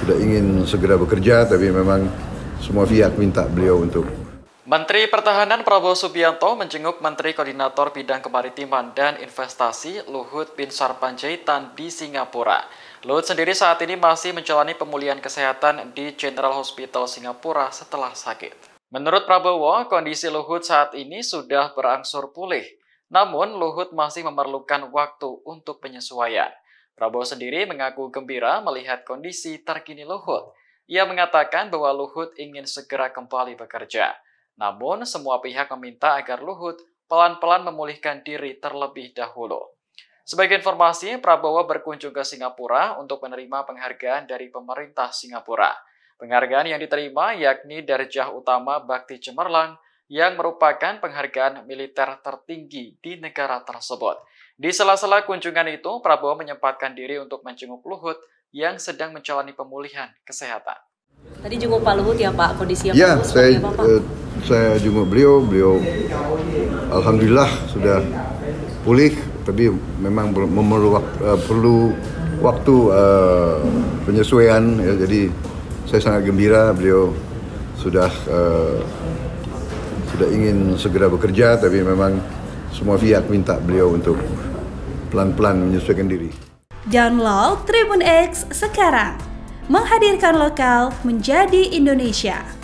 sudah ingin segera bekerja, tapi memang semua pihak minta beliau untuk Menteri Pertahanan Prabowo Subianto menjenguk Menteri Koordinator Bidang Kemaritiman dan Investasi Luhut Bin Sarpanjaitan di Singapura. Luhut sendiri saat ini masih menjalani pemulihan kesehatan di General Hospital Singapura setelah sakit. Menurut Prabowo, kondisi Luhut saat ini sudah berangsur pulih. Namun, Luhut masih memerlukan waktu untuk penyesuaian. Prabowo sendiri mengaku gembira melihat kondisi terkini Luhut. Ia mengatakan bahwa Luhut ingin segera kembali bekerja. Namun, semua pihak meminta agar Luhut pelan-pelan memulihkan diri terlebih dahulu. Sebagai informasi, Prabowo berkunjung ke Singapura untuk menerima penghargaan dari pemerintah Singapura. Penghargaan yang diterima yakni Darjah Utama Bakti Cemerlang yang merupakan penghargaan militer tertinggi di negara tersebut. Di sela-sela kunjungan itu, Prabowo menyempatkan diri untuk menjenguk Luhut yang sedang menjalani pemulihan kesehatan. Tadi jenguk Pak Luhut ya Pak, kondisi Pak ya, Luhut saya, apa Pak? Uh, saya jenguk beliau, beliau Alhamdulillah sudah pulih, tapi memang memerlu, uh, perlu waktu uh, penyesuaian ya, jadi saya sangat gembira beliau sudah uh, sudah ingin segera bekerja tapi memang semua pihak minta beliau untuk pelan-pelan menyesuaikan diri. Download Tribun X sekarang, menghadirkan lokal menjadi Indonesia.